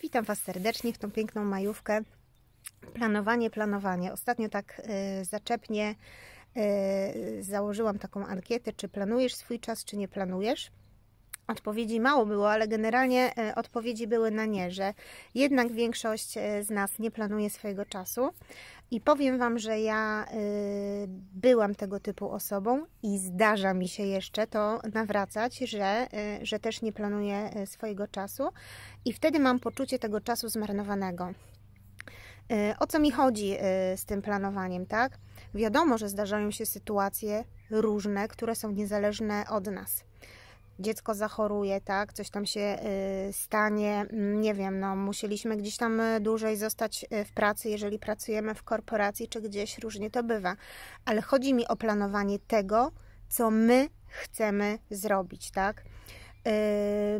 Witam Was serdecznie w tą piękną majówkę. Planowanie, planowanie. Ostatnio tak y, zaczepnie y, założyłam taką ankietę, czy planujesz swój czas, czy nie planujesz. Odpowiedzi mało było, ale generalnie y, odpowiedzi były na nie, że jednak większość z nas nie planuje swojego czasu. I powiem Wam, że ja y, byłam tego typu osobą i zdarza mi się jeszcze to nawracać, że, y, że też nie planuję y, swojego czasu i wtedy mam poczucie tego czasu zmarnowanego. Y, o co mi chodzi y, z tym planowaniem, tak? Wiadomo, że zdarzają się sytuacje różne, które są niezależne od nas dziecko zachoruje, tak, coś tam się y, stanie, mm, nie wiem, no musieliśmy gdzieś tam y, dłużej zostać y, w pracy, jeżeli pracujemy w korporacji czy gdzieś, różnie to bywa. Ale chodzi mi o planowanie tego, co my chcemy zrobić, tak.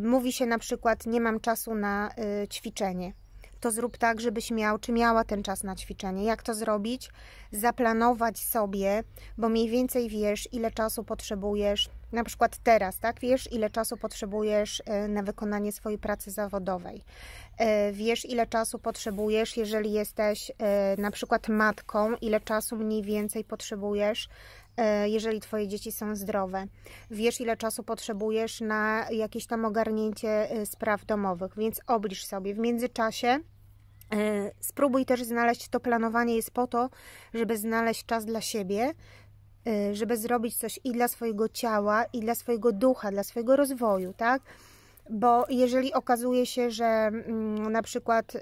Mówi się na przykład, nie mam czasu na ćwiczenie to zrób tak, żebyś miał czy miała ten czas na ćwiczenie. Jak to zrobić? Zaplanować sobie, bo mniej więcej wiesz, ile czasu potrzebujesz, na przykład teraz, tak? Wiesz, ile czasu potrzebujesz e, na wykonanie swojej pracy zawodowej. E, wiesz, ile czasu potrzebujesz, jeżeli jesteś e, na przykład matką, ile czasu mniej więcej potrzebujesz E, jeżeli Twoje dzieci są zdrowe. Wiesz, ile czasu potrzebujesz na jakieś tam ogarnięcie e, spraw domowych, więc oblicz sobie. W międzyczasie e, spróbuj też znaleźć to planowanie jest po to, żeby znaleźć czas dla siebie, żeby zrobić coś i dla swojego ciała, i dla swojego ducha, dla swojego rozwoju, tak? Bo jeżeli okazuje się, że mm, na przykład y,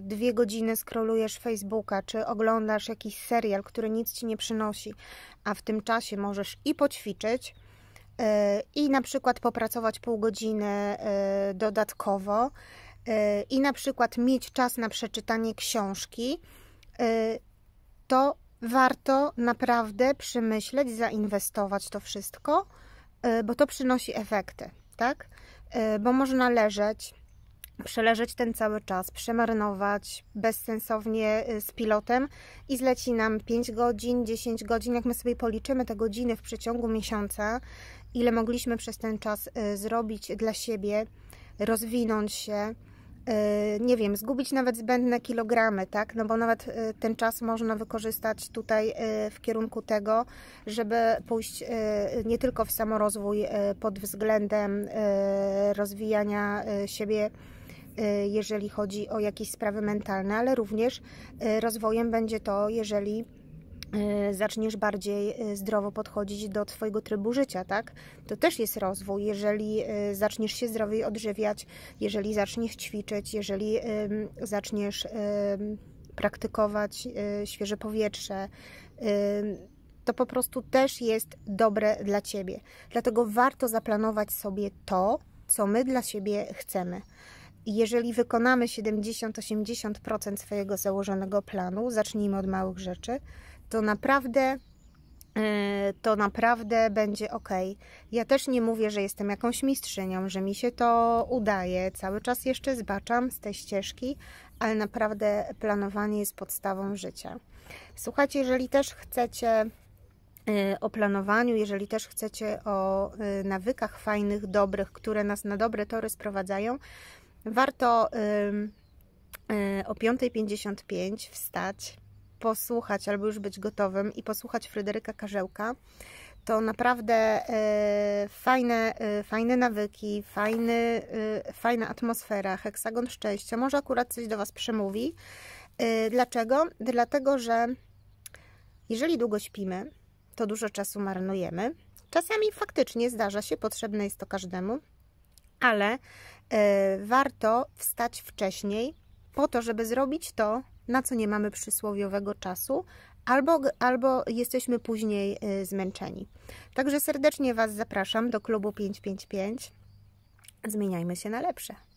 dwie godziny skrolujesz Facebooka, czy oglądasz jakiś serial, który nic ci nie przynosi, a w tym czasie możesz i poćwiczyć, y, i na przykład popracować pół godziny y, dodatkowo, i na przykład mieć czas na przeczytanie książki, to warto naprawdę przemyśleć, zainwestować to wszystko, bo to przynosi efekty, tak? Y, bo można leżeć, przeleżeć ten cały czas, przemarynować bezsensownie y, z pilotem i zleci nam 5 godzin, 10 godzin. Jak my sobie policzymy te godziny w przeciągu miesiąca, ile mogliśmy przez ten czas y, zrobić dla siebie, rozwinąć się, E, nie wiem, zgubić nawet zbędne kilogramy, tak? No bo nawet e, ten czas można wykorzystać tutaj e, w kierunku tego, żeby pójść nie tylko w samorozwój pod względem rozwijania siebie, jeżeli chodzi o jakieś sprawy mentalne, ale również rozwojem będzie to, jeżeli Y, zaczniesz bardziej y, zdrowo podchodzić do Twojego trybu życia, tak? To też jest rozwój, jeżeli y, zaczniesz się zdrowiej odżywiać, jeżeli zaczniesz ćwiczyć, jeżeli zaczniesz praktykować świeże powietrze, to po prostu też jest dobre dla Ciebie. Dlatego warto zaplanować sobie to, co my dla siebie chcemy. Jeżeli wykonamy 70-80% swojego założonego planu, zacznijmy od małych rzeczy, to naprawdę e, to naprawdę będzie ok. Ja też nie mówię, że jestem jakąś mistrzynią, że mi się to udaje. Cały czas jeszcze zbaczam z tej ścieżki, ale naprawdę planowanie jest podstawą życia. Słuchajcie, jeżeli też chcecie e, o planowaniu, jeżeli też chcecie o e, nawykach fajnych, dobrych, które nas na dobre tory sprowadzają, warto o 5.55 wstać, posłuchać albo już być gotowym i posłuchać Fryderyka Karzełka, to naprawdę e, fajne, e, fajne nawyki, fajny, e, fajna atmosfera, heksagon szczęścia. Może akurat coś do Was przemówi. Dlaczego? Dlatego, że jeżeli długo śpimy, to dużo czasu marnujemy. Czasami faktycznie zdarza się, potrzebne jest to każdemu, ale warto wstać wcześniej po to, żeby zrobić to, na co nie mamy przysłowiowego czasu, albo, albo jesteśmy później y, zmęczeni. Także serdecznie Was zapraszam do klubu 555. Zmieniajmy się na lepsze.